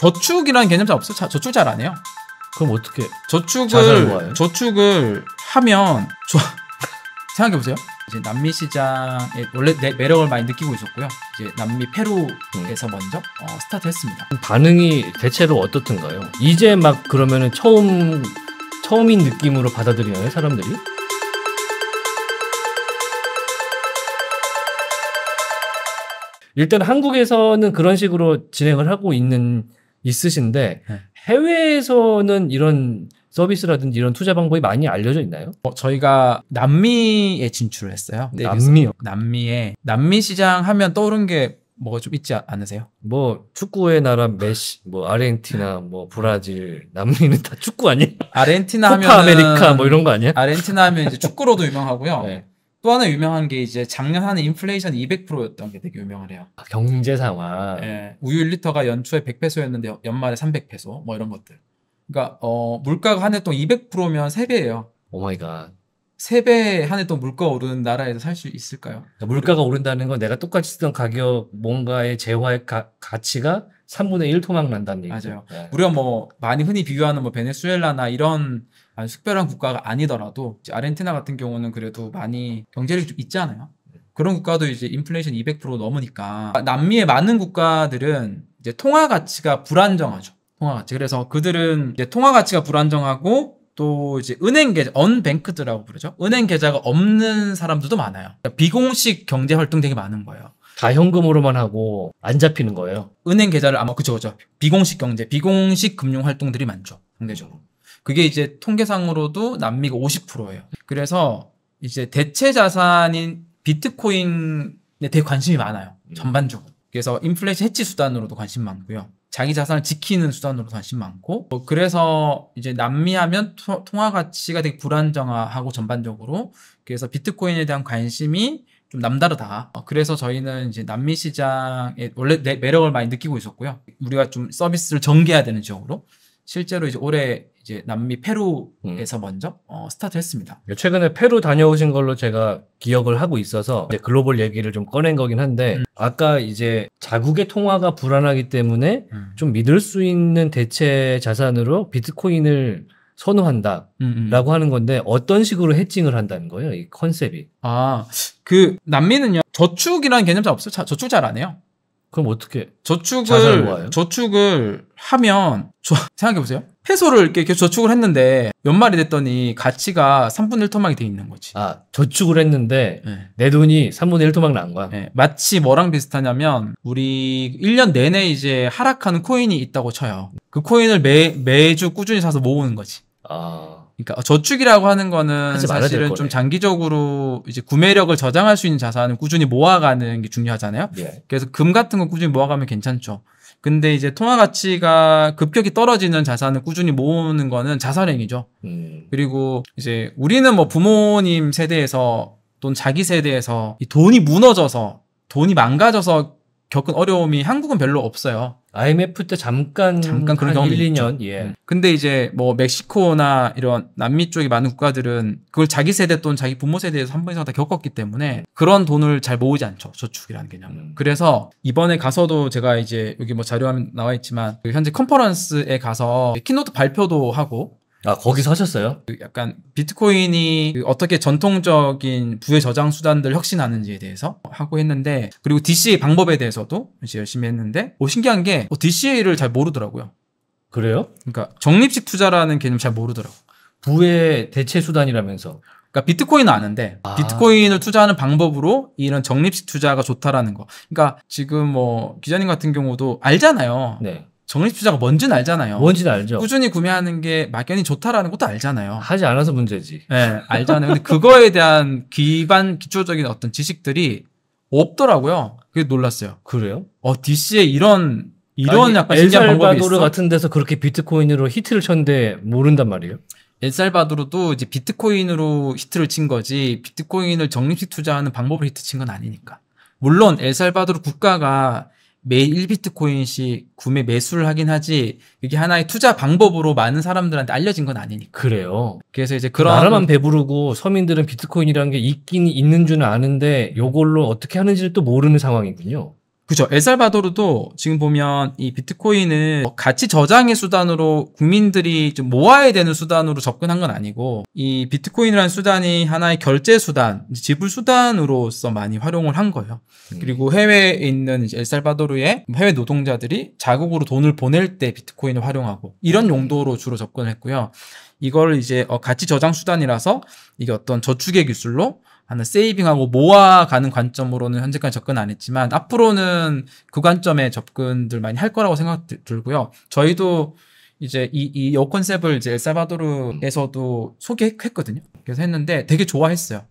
저축이라는 개념 잘 없어. 자, 저축 잘 안 해요. 그럼 어떻게? 저축을 저축을 하면 저, 생각해 보세요. 이제 남미 시장에 원래 내, 매력을 많이 느끼고 있었고요. 이제 남미 페루에서 음. 먼저 어, 스타트했습니다. 반응이 대체로 어떻던가요? 이제 막 그러면은 처음 처음인 느낌으로 받아들이나요 사람들이? 일단 한국에서는 그런 식으로 진행을 하고 있는 있으신데 네. 해외에서는 이런 서비스라든지 이런 투자 방법이 많이 알려져 있나요? 어, 저희가 남미에 진출을 했어요. 네, 남미요. 남미에 남미 시장 하면 떠오른 게 뭐가 좀 있지 않으세요? 뭐 축구의 나라 메시, 뭐 아르헨티나, 뭐 브라질, 남미는 다 축구 아니에요? 아르헨티나 하면 아메리카 뭐 이런 거 아니에요? 아르헨티나 하면 이제 축구로도 유명하고요. 네. 또 하나 유명한 게 이제 작년 한 해 인플레이션 200%였던 게 되게 유명하네요 아, 경제 상황. 예, 우유 1리터가 연초에 100페소였는데 연말에 300페소 뭐 이런 것들. 그러니까 어, 물가가 한 해 동안 200%면 3배예요. 오 마이 갓. 3배 한 해 동안 물가 오르는 나라에서 살 수 있을까요? 그러니까 물가가 오른다는 건 내가 똑같이 쓰던 가격 뭔가의 재화의 가, 가치가 3분의 1 토막 난다는 얘기죠. 맞아요. 네. 우리가 뭐 많이 흔히 비교하는 뭐 베네수엘라나 이런 아주 특별한 국가가 아니더라도 아르헨티나 같은 경우는 그래도 많이 경제력이 좀 있잖아요. 그런 국가도 이제 인플레이션 200% 넘으니까 남미의 많은 국가들은 이제 통화 가치가 불안정하죠. 통화 가치. 그래서 그들은 이제 통화 가치가 불안정하고 또 이제 은행 계좌, 언뱅크드라고 부르죠. 은행 계좌가 없는 사람들도 많아요. 그러니까 비공식 경제 활동 되게 많은 거예요. 다 현금으로만 하고 안 잡히는 거예요. 은행 계좌를 아마 그죠 그죠 비공식 경제 비공식 금융 활동들이 많죠 상대적으로 그게 이제 통계상으로도 남미가 50%예요. 그래서 이제 대체 자산인 비트코인에 되게 관심이 많아요 음. 전반적으로. 그래서 인플레이션 해치 수단으로도 관심 많고요. 자기 자산을 지키는 수단으로도 관심 많고 뭐 그래서 이제 남미하면 통화 가치가 되게 불안정하고 화 전반적으로 그래서 비트코인에 대한 관심이 좀 남다르다. 어, 그래서 저희는 이제 남미 시장의 원래 매력을 많이 느끼고 있었고요. 우리가 좀 서비스를 전개해야 되는 지역으로 실제로 이제 올해 이제 남미 페루에서 음. 먼저 어, 스타트했습니다. 네, 최근에 페루 다녀오신 걸로 제가 기억을 하고 있어서 이제 글로벌 얘기를 좀 꺼낸 거긴 한데 음. 아까 이제 자국의 통화가 불안하기 때문에 음. 좀 믿을 수 있는 대체 자산으로 비트코인을 선호한다라고 음, 음, 하는 건데 어떤 식으로 해칭을 한다는 거예요 이 컨셉이 아그 남미는요 저축이라는 개념 잘 없어요 자, 저축 잘 안 해요 그럼 어떻게 저축을 저축을 하면 저, 생각해 보세요 해소를 이렇게 저축을 했는데 연말이 됐더니 가치가 3분의 1 토막이 돼 있는 거지. 아 저축을 했는데 네. 내 돈이 3분의 1 토막 난 거야. 네. 마치 뭐랑 비슷하냐면 우리 1년 내내 이제 하락하는 코인이 있다고 쳐요. 그 코인을 매 매주 꾸준히 사서 모으는 거지. 아. 그러니까 어, 저축이라고 하는 거는 사실은 좀 장기적으로 이제 구매력을 저장할 수 있는 자산을 꾸준히 모아가는 게 중요하잖아요. 예. 그래서 금 같은 거 꾸준히 모아가면 괜찮죠. 근데 이제 통화 가치가 급격히 떨어지는 자산을 꾸준히 모으는 거는 자살행위죠. 음. 그리고 이제 우리는 뭐 부모님 세대에서 또는 자기 세대에서 이 돈이 무너져서 돈이 망가져서 겪은 어려움이 한국은 별로 없어요. IMF 때 잠깐 잠깐 그런 경험 1, 2년 있죠. 예. 음. 근데 이제 뭐 멕시코나 이런 남미 쪽이 많은 국가들은 그걸 자기 세대 또는 자기 부모 세대에서 한 번 이상 다 겪었기 때문에 그런 돈을 잘 모으지 않죠. 저축이라는 개념은. 음. 그래서 이번에 가서도 제가 이제 여기 뭐자료화 나와 있지만 그 현재 컨퍼런스에 가서 키노트 발표도 하고 아 거기서 하셨어요? 그 약간 비트코인이 어떻게 전통적인 부의 저장 수단들 혁신하는지에 대해서 하고 했는데 그리고 DCA 방법에 대해서도 이제 열심히 했는데 뭐 신기한 게 어, DCA를 잘 모르더라고요. 그래요? 그러니까 적립식 투자라는 개념 잘 모르더라고. 부의 대체 수단이라면서. 그러니까 비트코인은 아는데 아. 비트코인을 투자하는 방법으로 이런 적립식 투자가 좋다라는 거. 그러니까 지금 뭐 기자님 같은 경우도 알잖아요. 네. 정립 투자가 뭔지는 알잖아요. 뭔지는 알죠. 꾸준히 구매하는 게 막연히 좋다라는 것도 알잖아요. 하지 않아서 문제지. 네, 알잖아요. 근데 그거에 대한 기반 기초적인 어떤 지식들이 없더라고요. 그게 놀랐어요. 그래요? 어, DC에 이런 이런 아니, 약간 신기한 방법이 있어. 엘살바도르 같은 데서 그렇게 비트코인으로 히트를 쳤는데 모른단 말이에요? 엘살바도르도 이제 비트코인으로 히트를 친 거지 비트코인을 적립식 투자하는 방법을 히트 친 건 아니니까. 물론 엘살바도르 국가가 매일 1비트코인씩 구매 매수를 하긴 하지 이게 하나의 투자 방법으로 많은 사람들한테 알려진 건 아니니까. 그래요. 그래서 이제 그런 나라만 배부르고 서민들은 비트코인이라는 게 있긴 있는 줄 아는데 요걸로 어떻게 하는지를 또 모르는 상황이군요. 그죠. 엘살바도르도 지금 보면 이 비트코인은 가치 저장의 수단으로 국민들이 좀 모아야 되는 수단으로 접근한 건 아니고 이 비트코인이라는 수단이 하나의 결제 수단, 지불 수단으로서 많이 활용을 한 거예요. 음. 그리고 해외에 있는 엘살바도르의 해외 노동자들이 자국으로 돈을 보낼 때 비트코인을 활용하고 이런 음. 용도로 주로 접근했고요. 이걸 이제 가치 어, 저장 수단이라서 이게 어떤 저축의 기술로 하는 세이빙하고 모아가는 관점으로는 현재까지 접근 안 했지만 앞으로는 그관점에 접근들 많이 할 거라고 생각 들고요. 저희도 이제 이, 이요 컨셉을 이제 엘살바도르에서도 소개했거든요. 그래서 했는데 되게 좋아했어요.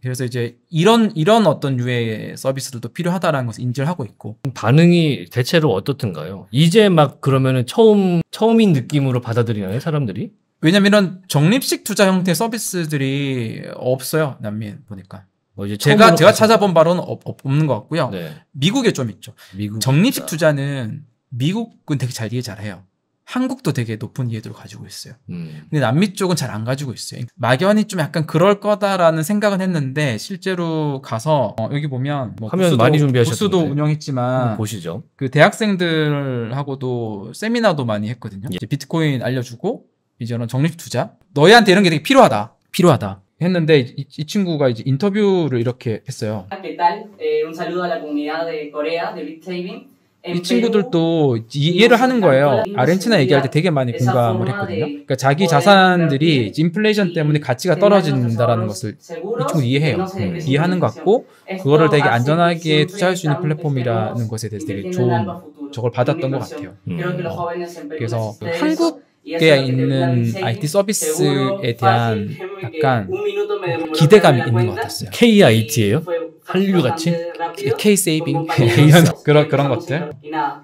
그래서 이제 이런 이런 어떤 유의 서비스들도 필요하다라는 것을 인지를 하고 있고 반응이 대체로 어떻든가요? 이제 막 그러면은 처음 처음인 느낌으로 받아들이나요 사람들이? 왜냐면 이런 적립식 투자 형태 서비스들이 없어요. 남미 에 보니까. 뭐 제가 제가 찾아본 바로는 없, 없는 것 같고요. 네. 미국에 좀 있죠. 미국 적립식 투자. 투자는 미국은 되게 잘 이해 잘해요. 한국도 되게 높은 이해도를 가지고 있어요. 음. 근데 남미 쪽은 잘 안 가지고 있어요. 그러니까 막연히 좀 약간 그럴 거다라는 생각은 했는데 실제로 가서 어, 여기 보면 뭐 하면 많이 준비하셨 부스도 운영했지만 음, 보시죠. 그 대학생들하고도 세미나도 많이 했거든요. 예. 비트코인 알려주고 이제는 정립 투자 너희한테 이런 게 되게 필요하다 필요하다 했는데 이, 이 친구가 이제 인터뷰를 이렇게 했어요. Eh, 이 친구들도 이해를 하는 거예요. 아르헨티나 얘기할 때 되게 많이 공감을 했거든요. 그러니까 자기 자산들이 인플레이션 때문에 가치가 떨어진다라는 것을 이 친구 이해해요. 음. 이해하는 것 같고 그거를 되게 안전하게 투자할 수 있는 플랫폼이라는 것에 대해서 되게 좋은 저걸 받았던 것 같아요. 음. 그래서 한국 깨어 있는 IT 서비스에 대한 약간 기대감이 있는 것 같았어요. KIT예요? 그 한류 같이? 그 K 세이빙 그런 그런 것들.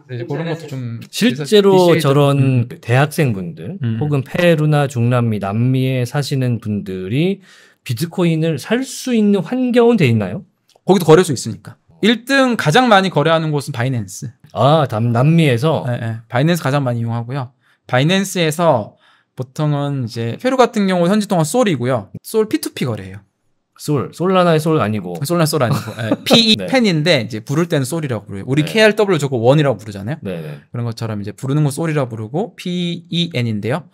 네, 이제 그런 것도 좀 실제로 저런 음. 대학생분들 음. 혹은 페루나 중남미, 남미에 사시는 분들이 비트코인을 살 수 있는 환경은 돼 있나요? 거기도 거래할 수 있으니까. 1등 가장 많이 거래하는 곳은 바이낸스. 아, 남, 남미에서? 네, 네. 바이낸스 가장 많이 이용하고요. 바이낸스에서 보통은 이제 페루 같은 경우 현지 통화 솔이고요. 솔 P2P 거래예요. 솔, 솔라나의 솔 아니고. 솔라 솔 아니고. 네, 예, PE 네. 펜인데 이제 부를 때는 솔이라고 부르요 우리 네. KRW 저거 원이라고 부르잖아요. 네, 네, 그런 것처럼 이제 부르는 건 솔이라고 부르고 PEN인데요.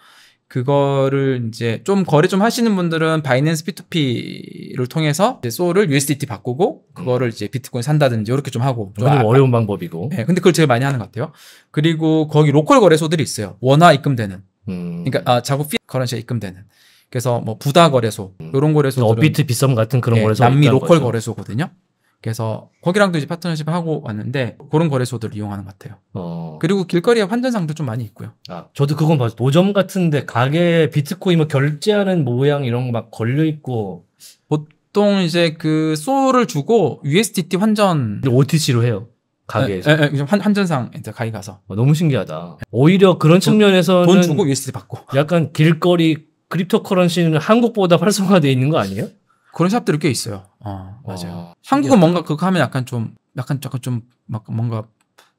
그거를 이제 좀 거래 좀 하시는 분들은 바이낸스 P2P를 통해서 이제 소를 USDT 바꾸고 그거를 이제 비트코인 산다든지 이렇게 좀 하고 좀 아, 아, 어려운 방법이고. 네, 근데 그걸 제일 많이 하는 것 같아요. 그리고 거기 로컬 거래소들이 있어요. 원화 입금되는. 음. 그러니까 아, 자국 피 거래소에 입금되는. 그래서 뭐 부다 거래소 이런 음. 거래소 어비트 비썸 같은 그런 네, 거래소 남미 로컬 거죠. 거래소거든요. 그래서 거기랑도 이제 파트너십 하고 왔는데 그런 거래소들을 이용하는 것 같아요. 어. 그리고 길거리에 환전상도 좀 많이 있고요. 아, 저도 그건 봐서 노점 같은데 가게 에 비트코인 뭐 결제하는 모양 이런 거 막 걸려 있고 보통 이제 그 소를 주고 USDT 환전 OTC로 해요. 가게에서 에, 에, 에, 환, 환전상 이제 가게 가서 어, 너무 신기하다. 오히려 그런 측면에서는 돈, 돈 주고 USDT 받고 약간 길거리 크립토커런시는 한국보다 활성화돼 있는 거 아니에요? 그런 샵들이 꽤 있어요. 아, 어, 맞아요. 와, 한국은 뭔가 그거 하면 약간 좀 약간 약간 좀막 뭔가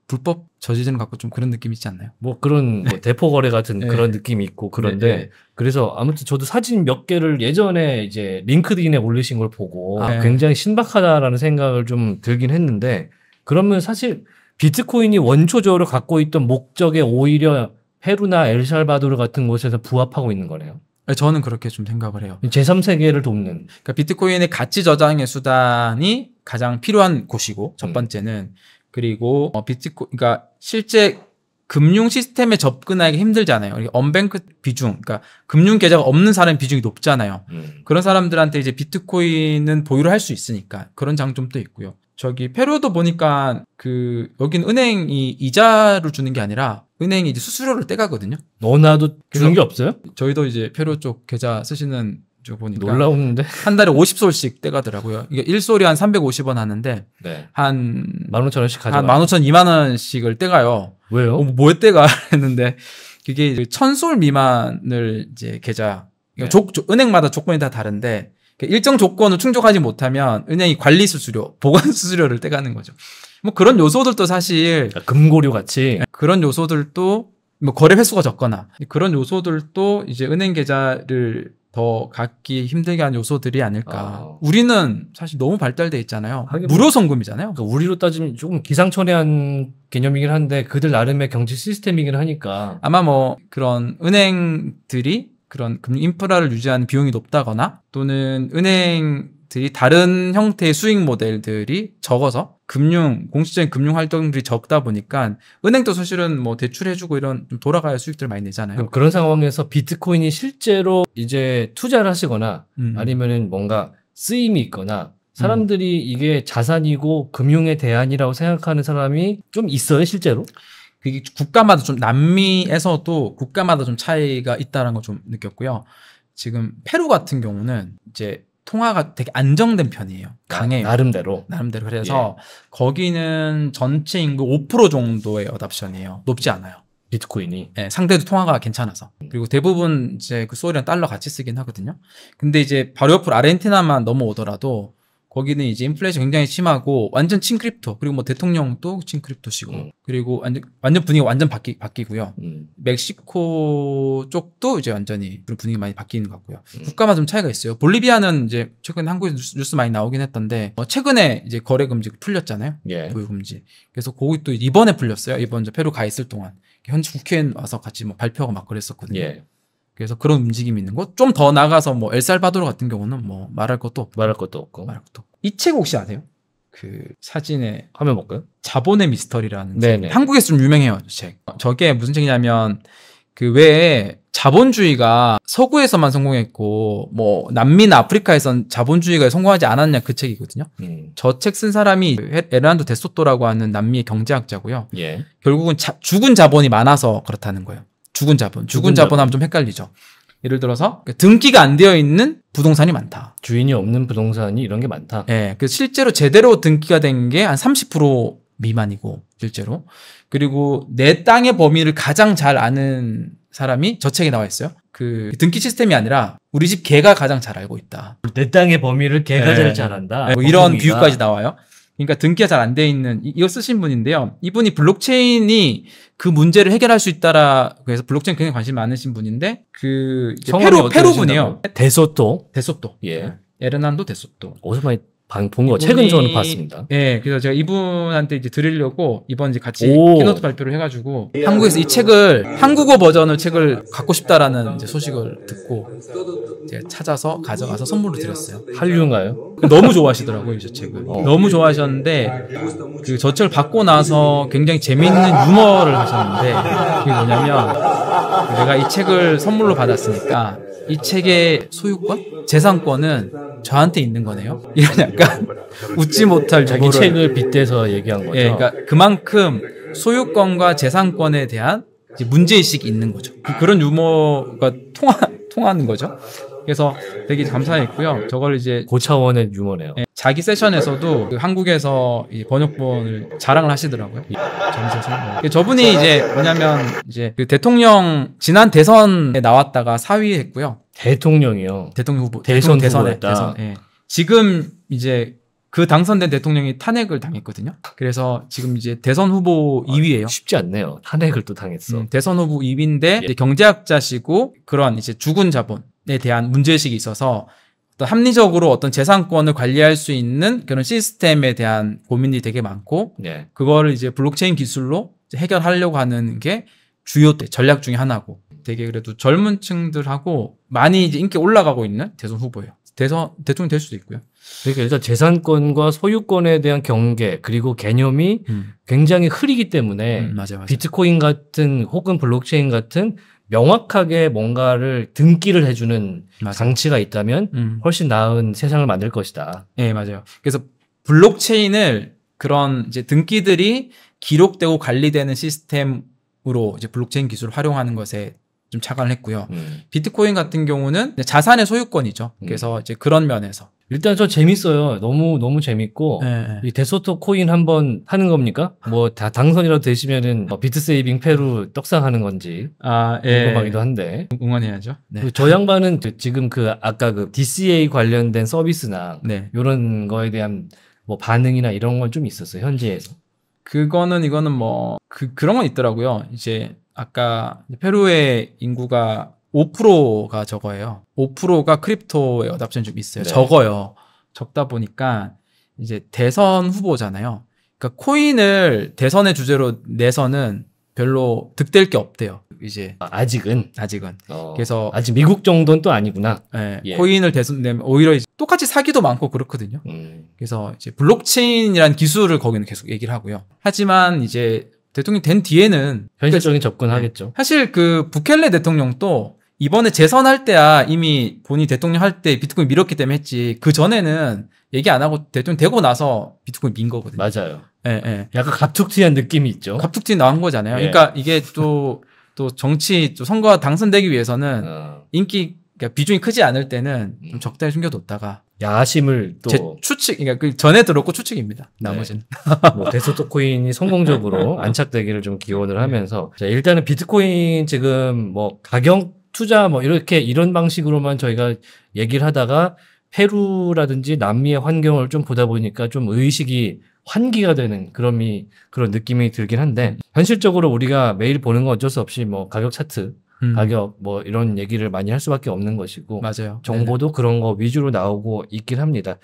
불법 저지점 갖고 좀 그런 느낌이 있지 않나요? 뭐 그런 뭐 대포 거래 같은 네. 그런 느낌이 있고 그런데 네, 네, 그래서 아무튼 저도 사진 몇 개를 예전에 이제 링크드인에 올리신 걸 보고 아, 네. 굉장히 신박하다라는 생각을 좀 들긴 했는데 그러면 사실 비트코인이 원초적으로 갖고 있던 목적에 오히려 페루나 엘살바도르 같은 곳에서 부합하고 있는 거네요. 네, 저는 그렇게 좀 생각을 해요. 제3세계를 돕는. 그러니까 비트코인의 가치 저장의 수단이 가장 필요한 곳이고 첫 음. 번째는 음. 그리고 어, 비트코인 그러니까 실제 금융 시스템에 접근하기 힘들잖아요. 언뱅크 비중, 그러니까 금융 계좌가 없는 사람 비중이 높잖아요. 음. 그런 사람들한테 이제 비트코인은 보유를 할 수 있으니까 그런 장점도 있고요. 저기 페루도 보니까 그 여긴 은행이 이자를 주는 게 아니라 은행이 이제 수수료를 떼가거든요. 너나도 주는 게 없어요? 저희도 이제 페루 쪽 계좌 쓰시는 저 보니까 놀라운데 한 달에 50솔씩 떼가더라고요. 이게 1솔이 한 350원 하는데 네. 한 15,000원씩 가져가. 한 15,000, 2만 원씩을 떼가요. 왜요? 어, 뭐에 떼가 했는데 그게 이제 1000솔 미만을 이제 계좌 그러니까 네. 조, 조, 은행마다 조건이 다 다른데 일정 조건을 충족하지 못하면 은행이 관리 수수료, 보관 수수료를 떼가는 거죠. 뭐 그런 요소들도 사실 그러니까 금고류 같이 예, 그런 요소들도 뭐 거래 횟수가 적거나 그런 요소들도 이제 은행 계좌를 더 갖기 힘들게 한 요소들이 아닐까. 어. 우리는 사실 너무 발달돼 있잖아요. 뭐 무료 송금이잖아요. 그러니까 우리로 따지면 조금 기상천외한 개념이긴 한데 그들 나름의 경제 시스템이긴 하니까 아마 뭐 그런 은행들이 그런 금융 인프라를 유지하는 비용이 높다거나 또는 은행들이 다른 형태의 수익 모델들이 적어서 금융 공식적인 금융 활동들이 적다 보니까 은행도 사실은 뭐 대출해주고 이런 좀 돌아가야 수익들 많이 내잖아요. 그런 상황에서 비트코인이 실제로 이제 투자를 하시거나 음. 아니면은 뭔가 쓰임이 있거나 음. 사람들이 음. 이게 자산이고 금융의 대안이라고 생각하는 사람이 좀 있어요 실제로? 그게 국가마다 좀 남미에서도 국가마다 좀 차이가 있다는 걸 좀 느꼈고요. 지금 페루 같은 경우는 이제 통화가 되게 안정된 편이에요. 아, 강해요. 나, 름대로 나름대로. 그래서 예. 거기는 전체 인구 5% 정도의 어답션이에요. 높지 않아요. 비트코인이. 네, 상대도 통화가 괜찮아서. 음. 그리고 대부분 이제 그 소리랑 달러 같이 쓰긴 하거든요. 근데 이제 바로 옆으로 아르헨티나만 넘어오더라도 거기는 이제 인플레이션 굉장히 심하고 완전 친크립토 그리고 뭐 대통령도 친크립토시고 음. 그리고 완전 완전 분위기 완전 바뀌 바뀌고요. 음. 멕시코 쪽도 이제 완전히 그런 분위기 많이 바뀌는 것 같고요. 음. 국가만 좀 차이가 있어요. 볼리비아는 이제 최근에 한국에서 뉴스, 뉴스 많이 나오긴 했던데 어, 최근에 이제 거래 금지 풀렸잖아요. 예. 보유 금지. 그래서 거기 또 이번에 풀렸어요. 이번 페루 가 있을 동안 현지 국회에 와서 같이 뭐 발표하고 막 그랬었거든요. 예. 그래서 그런 움직임이 있는 것. 좀더 나가서 뭐 엘살바도르 같은 경우는 뭐 말할 것도 없고. 말할 것도 없고. 말할 것도 없고. 이 책 혹시 아세요? 그 사진에 화면 볼까요? 자본의 미스터리라는 네네. 책. 한국에서 좀 유명해요, 저 책. 저게 무슨 책이냐면 그 왜 자본주의가 서구에서만 성공했고 뭐 남미나 아프리카에선 자본주의가 성공하지 않았냐 그 책이거든요. 음. 저책 쓴 사람이 에르난도 데소토라고 하는 남미의 경제학자고요. 예. 결국은 자, 죽은 자본이 많아서 그렇다는 거예요. 죽은 자본. 죽은, 죽은 자본하면 좀 헷갈리죠. 예를 들어서 그 등기가 안 되어 있는 부동산이 많다. 주인이 없는 부동산이 이런 게 많다. 예. 네, 그 실제로 제대로 등기가 된 게 한 30% 미만이고 실제로. 그리고 내 땅의 범위를 가장 잘 아는 사람이 저 책에 나와 있어요. 그 등기 시스템이 아니라 우리 집 개가 가장 잘 알고 있다. 내 땅의 범위를 개가 네. 제일 예. 잘 안다. 뭐 이런 어, 비유까지 나와요. 그러니까 등기가 잘 안 돼 있는 이거 쓰신 분인데요. 이분이 블록체인이 그 문제를 해결할 수 있다라 그래서 블록체인 굉장히 관심 많으신 분인데 그 페루 페루 분이요 데소토 데소토 예. 네. 에르난도 데소토 어디서 많이 본거 최근 저는 봤습니다. 예, 그래서 제가 이분한테 이제 드리려고 이번 이제 같이 키노트 발표를 해가지고 한국에서 이 책을 한국어 버전의 책을 갖고 싶다라는 이제 소식을 듣고 제가 찾아서 가져가서 선물로 드렸어요. 한류인가요? 너무 좋아하시더라고요, 이 책을. 어. 너무 좋아하셨는데 그 저 책을 받고 나서 굉장히 재미있는 유머를 하셨는데 그게 뭐냐면 내가 이 책을 선물로 받았으니까 이 책의 소유권, 재산권은 저한테 있는 거네요. 이런 약간 웃지 못할 자기 정보을 빗대서 얘기한 거죠. 예, 그러니까 그만큼 소유권과 재산권에 대한 문제의식이 있는 거죠. 그, 그런 유머가 통하, 통하는 거죠. 그래서 되게 감사했고요. 저걸 이제 고차원의 유머네요. 예. 자기 세션에서도 그 한국에서 이 번역본을 자랑을 하시더라고요. 전세선. 네. 저분이 이제 뭐냐면 이제 그 대통령 지난 대선에 나왔다가 4위 했고요. 대통령이요. 대통령 후보. 대선 대선 대선에, 대선. 예. 지금 이제 그 당선된 대통령이 탄핵을 당했거든요. 그래서 지금 이제 대선 후보 2위예요. 아, 쉽지 않네요. 탄핵을 또 당했어. 음, 대선 후보 2위인데 예. 경제학자시고 그런 이제 죽은 자본에 대한 문제의식이 있어서 또 합리적으로 어떤 재산권을 관리할 수 있는 그런 시스템에 대한 고민이 되게 많고 네. 그거를 이제 블록체인 기술로 해결하려고 하는 게 주요 전략 중의 하나고 되게 그래도 젊은 층들하고 많이 이제 인기 올라가고 있는 대선 후보예요. 대선 대통령 될 수도 있고요. 그러니까 일단 재산권과 소유권에 대한 경계 그리고 개념이 음. 굉장히 흐리기 때문에 음, 맞아, 맞아. 비트코인 같은 혹은 블록체인 같은 명확하게 뭔가를 등기를 해주는 맞아. 장치가 있다면 음. 훨씬 나은 세상을 만들 것이다. 예, 네, 맞아요. 그래서 블록체인을 그런 이제 등기들이 기록되고 관리되는 시스템으로 이제 블록체인 기술을 활용하는 것에 좀착안을 했고요. 음. 비트코인 같은 경우는 자산의 소유권이죠. 음. 그래서 이제 그런 면에서 일단 저 재밌어요. 너무 너무 재밌고 네. 이 데소토 코인 한번 하는 겁니까? 뭐 다 당선이라도 되시면은 뭐 비트세이빙 페루 떡상하는 건지 아, 예. 궁금하기도 한데 응원해야죠. 네. 그 저 양반은 그 지금 그 아까 그 DCA 관련된 서비스나 네. 이런 거에 대한 뭐 반응이나 이런 건 좀 있었어요 현지에서. 그거는 이거는 뭐 그 그런 건 있더라고요. 이제 아까 페루의 인구가 5%가 적어요. 5%가 크립토에 어답션좀 있어요. 네. 적어요. 적다 보니까 이제 대선 후보잖아요. 그러니까 코인을 대선의 주제로 내서는 별로 득될 게 없대요. 이제 아, 아직은 아직은 어, 그래서 아직 미국 정도는 또 아니구나. 네, 예. 코인을 대선 내면 오히려 똑같이 사기도 많고 그렇거든요. 음. 그래서 이제 블록체인이라는 기술을 거기는 계속 얘기를 하고요. 하지만 이제 대통령 된 뒤에는 현실적인 그러니까 접근하겠죠. 네. 사실 그 부켈레 대통령도 이번에 재선할 때야 이미 본인 대통령 할 때 비트코인 밀었기 때문에 했지 그 전에는 얘기 안 하고 대통령 되고 나서 비트코인 민 거거든요. 맞아요. 예, 예. 약간 갑툭튀한 느낌이 있죠. 갑툭튀 나온 거잖아요. 예. 그러니까 이게 또 또 정치 또 선거 당선되기 위해서는 어. 인기 그러니까 비중이 크지 않을 때는 좀 음. 적당히 숨겨뒀다가 야심을 또제 추측, 그러니까 그 전에 들었고 추측입니다. 네. 나머지는 뭐 데스토코인이 성공적으로 안착되기를 좀 기원을 네. 하면서 자, 일단은 비트코인 지금 뭐 가격 투자 뭐 이렇게 이런 방식으로만 저희가 얘기를 하다가 페루라든지 남미의 환경을 좀 보다 보니까 좀 의식이 환기가 되는 그런 미, 그런 느낌이 들긴 한데 현실적으로 우리가 매일 보는 건 어쩔 수 없이 뭐 가격 차트 음. 가격 뭐 이런 얘기를 많이 할 수밖에 없는 것이고 맞아요. 정보도 네네. 그런 거 위주로 나오고 있긴 합니다.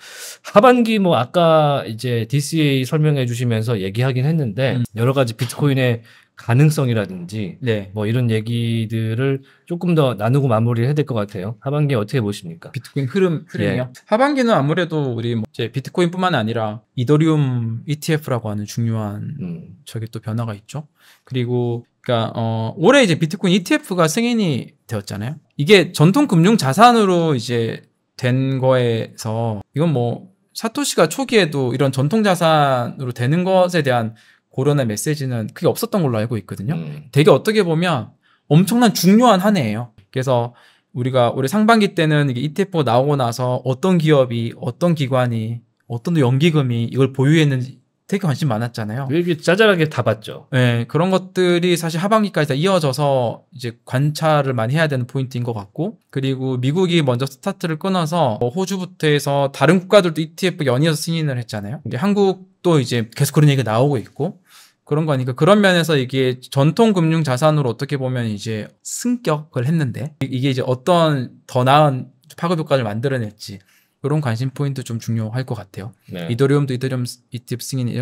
하반기 뭐 아까 이제 DCA 설명해 주시면서 얘기하긴 했는데 음. 여러 가지 비트코인의 가능성이라든지 네. 뭐 이런 얘기들을 조금 더 나누고 마무리를 해야 될 것 같아요. 하반기 어떻게 보십니까? 비트코인 흐름 예. 흐름이요. 예. 하반기는 아무래도 우리 뭐 이제 비트코인뿐만 아니라 이더리움 ETF라고 하는 중요한 음. 저게 또 변화가 있죠. 그리고 그러니까 어, 올해 이제 비트코인 ETF가 승인이 되었잖아요. 이게 전통 금융 자산으로 이제 된 거에서 이건 뭐 사토시가 초기에도 이런 전통 자산으로 되는 것에 대한 고려의 메시지는 그게 없었던 걸로 알고 있거든요. 음. 되게 어떻게 보면 엄청난 중요한 한 해예요. 그래서 우리가 올해 상반기 때는 이게 e t f 나오고 나서 어떤 기업이 어떤 기관이 어떤 연기금이 이걸 보유했는지 되게 관심 많았잖아요. 이게 짜잘하게 다 봤죠. 네, 그런 것들이 사실 하반기까지 다 이어져서 이제 관찰을 많이 해야 되는 포인트인 것 같고, 그리고 미국이 먼저 스타트를 끊어서 뭐 호주부터 해서 다른 국가들도 ETF 연이어서 승인을 했잖아요. 한국도 이제 계속 그런 얘기가 나오고 있고, 그런 거니까 그런 면에서 이게 전통 금융 자산으로 어떻게 보면 이제 승격을 했는데 이게 이제 어떤 더 나은 파급 효과를 만들어냈지 그런 관심 포인트 좀 중요할 것 같아요. 네. 이더리움도 이더리움 이팁싱이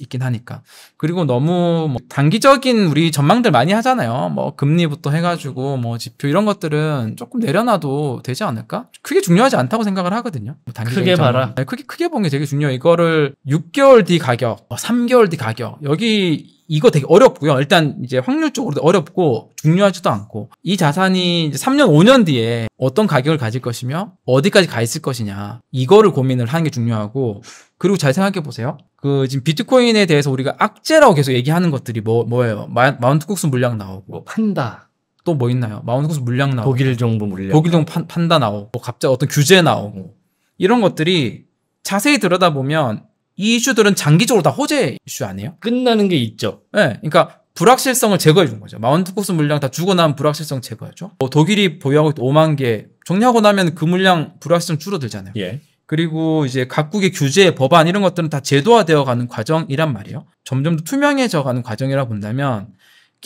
있긴 하니까. 그리고 너무 뭐 단기적인 우리 전망들 많이 하잖아요. 뭐 금리부터 해가지고 뭐 지표 이런 것들은 조금 내려놔도 되지 않을까? 크게 중요하지 않다고 생각을 하거든요. 뭐 크게 봐라. 아 크게 크게 본 게 되게 중요해. 이거를 6개월 뒤 가격, 3개월 뭐 뒤 가격 여기 이거 되게 어렵고요. 일단 이제 확률적으로 어렵고 중요하지도 않고 이 자산이 이제 3년 5년 뒤에 어떤 가격을 가질 것이며 어디까지 가 있을 것이냐 이거를 고민을 하는 게 중요하고 그리고 잘 생각해 보세요. 그 지금 비트코인에 대해서 우리가 악재라고 계속 얘기하는 것들이 뭐 뭐예요? 마, 운트 국수 물량 나오고 뭐 판다. 또 뭐 있나요? 마운트 국수 물량 나오고 독일 정부 물량 독일 정부 판, 판다 나오고 뭐 갑자기 어떤 규제 나오고 이런 것들이 자세히 들여다보면 이 이슈들은 장기적으로 다 호재 이슈 아니에요? 끝나는 게 있죠. 네, 그러니까 불확실성을 제거해 준 거죠. 마운트 코스 물량 다 주고 나면 불확실성 제거하죠. 뭐 독일이 보유하고 5만 개종료하고 나면 그 물량 불확실성 줄어들잖아요. 예. 그리고 이제 각국의 규제, 법안 이런 것들은 다 제도화되어 가는 과정이란 말이에요. 점점 더 투명해져 가는 과정이라 본다면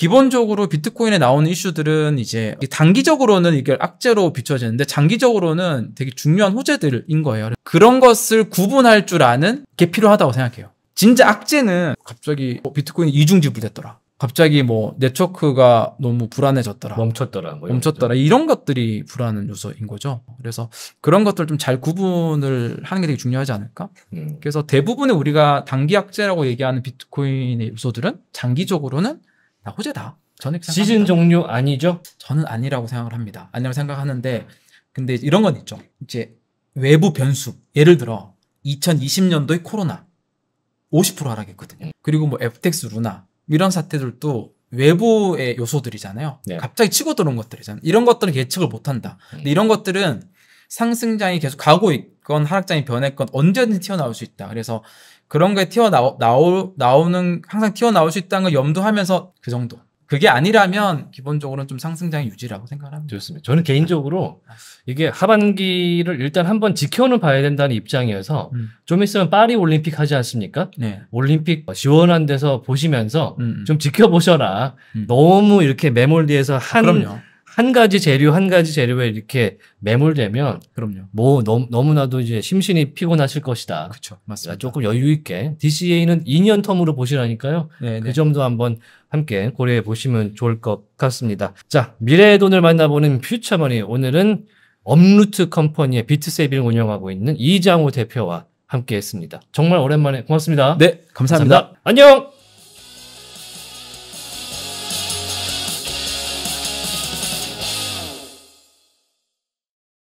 기본적으로 비트코인에 나오는 이슈들은 이제 단기적으로는 이게 악재로 비춰지는데 장기적으로는 되게 중요한 호재들인 거예요. 그런 것을 구분할 줄 아는 게 필요하다고 생각해요. 진짜 악재는 갑자기 뭐 비트코인 이중 지불됐더라. 갑자기 뭐 네트워크가 너무 불안해졌더라. 멈췄더라. 뭐 멈췄더라. 이런 것들이 불안한 요소인 거죠. 그래서 그런 것들 좀 잘 구분을 하는 게 되게 중요하지 않을까? 음. 그래서 대부분의 우리가 단기 악재라고 얘기하는 비트코인의 요소들은 장기적으로는 나 호재다. 저는 시즌 종료 아니죠? 저는 아니라고 생각을 합니다. 아니라고 생각하는데 근데 이런 건 있죠. 이제 외부 변수. 예를 들어 2020년도의 코로나 50% 하락했거든요. 음. 그리고 뭐 FTX 루나 이런 사태들도 외부의 요소들이잖아요. 네. 갑자기 치고 들어온 것들이잖아요. 이런 것들은 예측을 못 한다. 음. 근데 이런 것들은 상승장이 계속 가고 있건 하락장이 변했건 언제든 지 튀어나올 수 있다. 그래서 그런 게 튀어나오, 나오, 나오는, 항상 튀어나올 수 있다는 걸 염두하면서 그 정도. 그게 아니라면 기본적으로는 좀상승장의 유지라고 생각합니다. 좋습니다. 저는 개인적으로 이게 하반기를 일단 한번 지켜는 봐야 된다는 입장이어서 음. 좀 있으면 파리 올림픽 하지 않습니까? 네. 올림픽 지원한 데서 보시면서 음. 음. 좀 지켜보셔라. 음. 너무 이렇게 매몰돼서 한 아, 한 가지 재료 한 가지 재료에 이렇게 매몰되면 그럼요. 뭐 너무, 너무나도 이제 심신이 피곤하실 것이다. 그렇죠. 맞습니다. 조금 여유 있게 DCA는 2년 텀으로 보시라니까요. 네네. 네. 그 점도 한번 함께 고려해 보시면 좋을 것 같습니다. 자, 미래의 돈을 만나보는 퓨처머니 오늘은 업루트 컴퍼니의 비트세이 운영하고 있는 이장호 대표와 함께 했습니다. 정말 오랜만에 고맙습니다. 네, 감사합니다. 감사합니다. 안녕.